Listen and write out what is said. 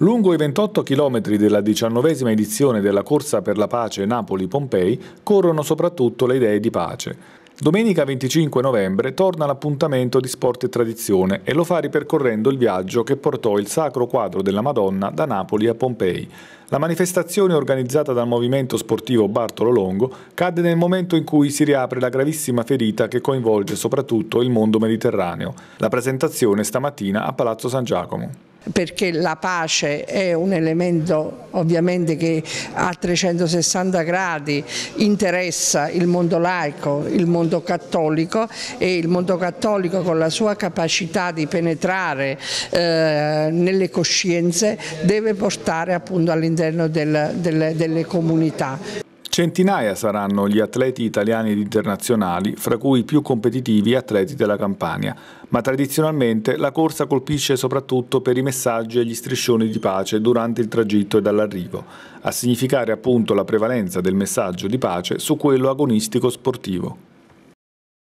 Lungo i 28 chilometri della diciannovesima edizione della Corsa per la Pace Napoli-Pompei corrono soprattutto le idee di pace. Domenica 25 novembre torna l'appuntamento di Sport e Tradizione e lo fa ripercorrendo il viaggio che portò il Sacro Quadro della Madonna da Napoli a Pompei. La manifestazione organizzata dal movimento sportivo Bartolo Longo cadde nel momento in cui si riapre la gravissima ferita che coinvolge soprattutto il mondo mediterraneo. La presentazione stamattina a Palazzo San Giacomo perché la pace è un elemento ovviamente che a 360 gradi interessa il mondo laico, il mondo cattolico e il mondo cattolico con la sua capacità di penetrare eh, nelle coscienze deve portare appunto all'interno delle, delle comunità. Centinaia saranno gli atleti italiani ed internazionali, fra cui i più competitivi atleti della Campania, ma tradizionalmente la corsa colpisce soprattutto per i messaggi e gli striscioni di pace durante il tragitto e dall'arrivo, a significare appunto la prevalenza del messaggio di pace su quello agonistico sportivo.